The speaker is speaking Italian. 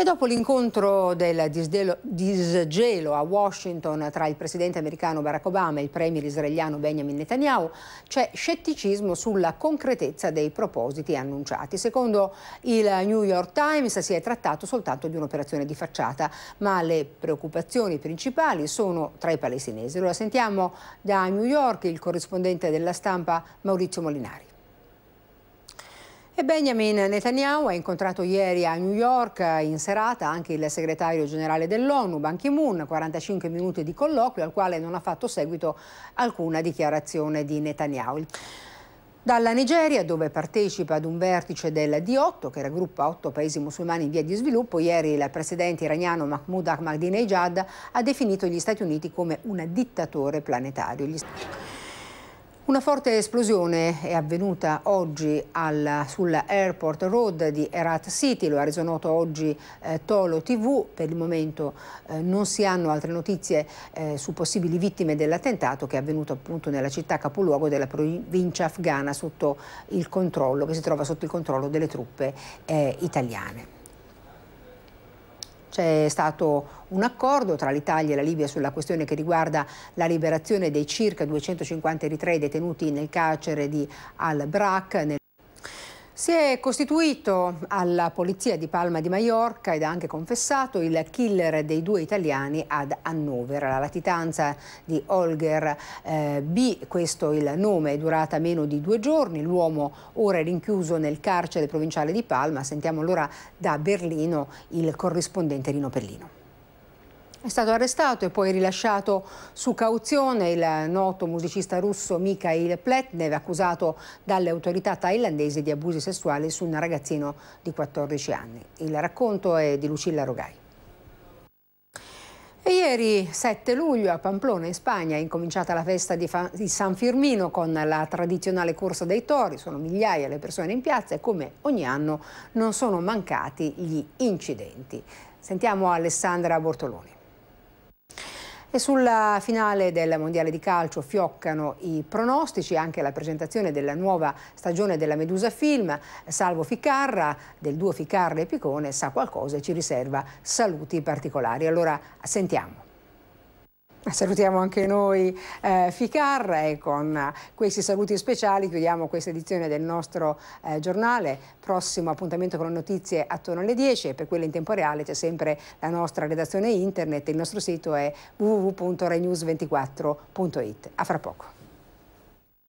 E dopo l'incontro del disgelo a Washington tra il presidente americano Barack Obama e il premier israeliano Benjamin Netanyahu, c'è scetticismo sulla concretezza dei propositi annunciati. Secondo il New York Times si è trattato soltanto di un'operazione di facciata, ma le preoccupazioni principali sono tra i palestinesi. Lo allora sentiamo da New York il corrispondente della stampa Maurizio Molinari. E Benjamin Netanyahu ha incontrato ieri a New York in serata anche il segretario generale dell'ONU, Ban Ki-moon, 45 minuti di colloquio al quale non ha fatto seguito alcuna dichiarazione di Netanyahu. Dalla Nigeria, dove partecipa ad un vertice del D8, che raggruppa otto paesi musulmani in via di sviluppo, ieri il presidente iraniano Mahmoud Ahmadinejad ha definito gli Stati Uniti come un dittatore planetario. Una forte esplosione è avvenuta oggi al, sull'Airport Road di Herat City, lo ha reso noto oggi eh, Tolo TV. Per il momento eh, non si hanno altre notizie eh, su possibili vittime dell'attentato che è avvenuto appunto nella città capoluogo della provincia afghana che si trova sotto il controllo delle truppe eh, italiane. C'è stato un accordo tra l'Italia e la Libia sulla questione che riguarda la liberazione dei circa 250 eritrei detenuti nel carcere di Al-Brak, si è costituito alla polizia di Palma di Maiorca ed ha anche confessato il killer dei due italiani ad Hannover. La latitanza di Holger eh, B, questo il nome, è durata meno di due giorni. L'uomo ora è rinchiuso nel carcere provinciale di Palma. Sentiamo allora da Berlino il corrispondente Rino Pellino. È stato arrestato e poi rilasciato su cauzione il noto musicista russo Mikhail Pletnev, accusato dalle autorità thailandesi di abusi sessuali su un ragazzino di 14 anni. Il racconto è di Lucilla Rogai. E ieri 7 luglio a Pamplona in Spagna è incominciata la festa di, di, San Firmino con la tradizionale corsa dei tori, sono migliaia le persone in piazza e come ogni anno non sono mancati gli incidenti. Sentiamo Alessandra Bortoloni. E sulla finale del Mondiale di Calcio fioccano i pronostici, anche la presentazione della nuova stagione della Medusa Film. Salvo Ficarra, del duo Ficarra e Picone, sa qualcosa e ci riserva saluti particolari. Allora sentiamo. Salutiamo anche noi eh, Ficar e con questi saluti speciali chiudiamo questa edizione del nostro eh, giornale. Prossimo appuntamento con le notizie attorno alle 10 e per quelle in tempo reale c'è sempre la nostra redazione internet. Il nostro sito è www.renews24.it. A fra poco.